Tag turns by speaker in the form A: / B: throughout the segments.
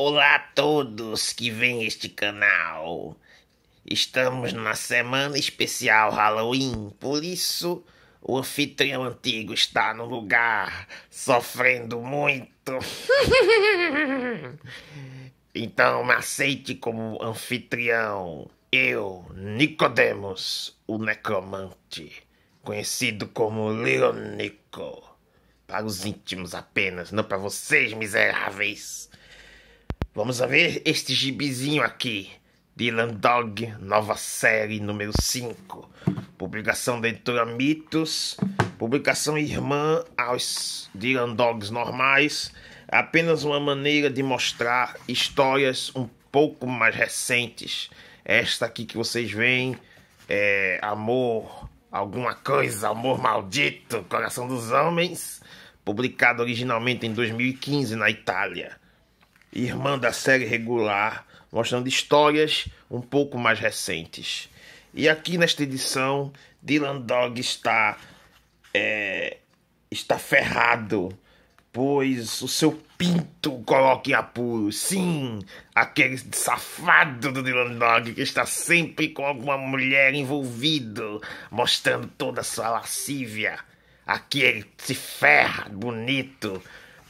A: Olá a todos que vêm este canal. Estamos na semana especial Halloween, por isso o anfitrião antigo está no lugar, sofrendo muito. então me aceite como anfitrião. Eu, Nicodemos, o necromante, conhecido como Leonico. Para os íntimos apenas, não para vocês, miseráveis. Vamos ver este gibizinho aqui. Dylan Dog, nova série número 5. Publicação da editora Mitos. Publicação irmã aos Dylan Dogs normais. Apenas uma maneira de mostrar histórias um pouco mais recentes. Esta aqui que vocês veem é Amor, alguma coisa, Amor Maldito, Coração dos Homens. Publicado originalmente em 2015 na Itália irmã da série regular, mostrando histórias um pouco mais recentes. E aqui nesta edição, Dylan Dog está, é, está ferrado, pois o seu pinto coloque apuro. Sim, aquele safado do Dylan Dog que está sempre com alguma mulher envolvido, mostrando toda a sua lascívia. Aqui ele se ferra bonito,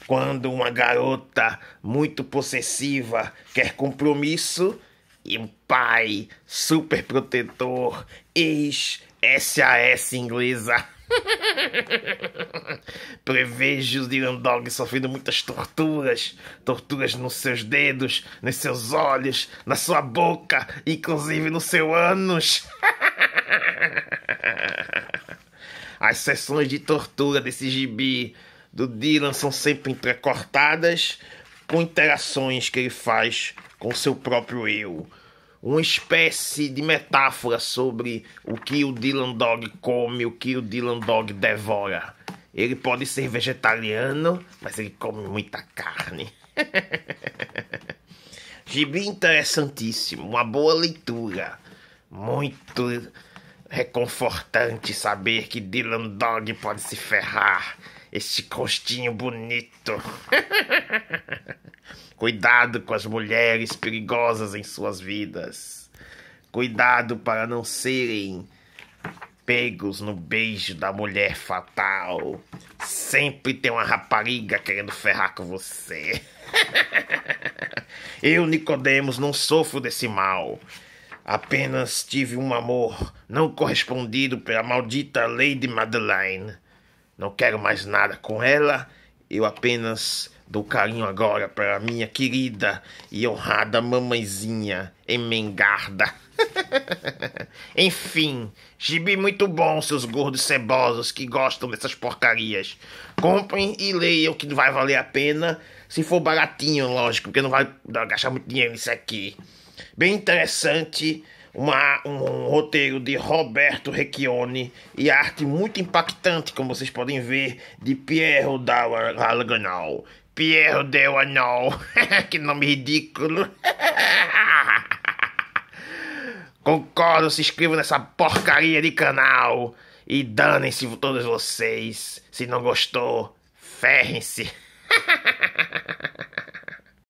A: quando uma garota muito possessiva quer compromisso e um pai super protetor, ex-SAS inglesa. Prevejo o Dylan sofrendo muitas torturas, torturas nos seus dedos, nos seus olhos, na sua boca, inclusive no seu ânus. As sessões de tortura desse gibi do Dylan são sempre entrecortadas com interações que ele faz com seu próprio eu. Uma espécie de metáfora sobre o que o Dylan Dog come, o que o Dylan Dog devora. Ele pode ser vegetariano, mas ele come muita carne. Gibi interessantíssimo, uma boa leitura. Muito Reconfortante saber que Dylan Dog pode se ferrar. Este costinho bonito. Cuidado com as mulheres perigosas em suas vidas. Cuidado para não serem pegos no beijo da mulher fatal. Sempre tem uma rapariga querendo ferrar com você. Eu, Nicodemos, não sofro desse mal. Apenas tive um amor não correspondido pela maldita Lady Madeleine. Não quero mais nada com ela. Eu apenas dou carinho agora para minha querida e honrada mamãezinha emengarda. Enfim, gibi muito bom, seus gordos cebosos que gostam dessas porcarias. Comprem e leiam que vai valer a pena. Se for baratinho, lógico, porque não vai gastar muito dinheiro nisso aqui bem interessante, uma, um, roteiro de Roberto Recchione e arte muito impactante, como vocês podem ver, de Pierre Dalganal. Pierre Delganal, que nome ridículo. Concordo, se inscrevam nessa porcaria de canal. E danem-se todos vocês. Se não gostou, ferrem-se.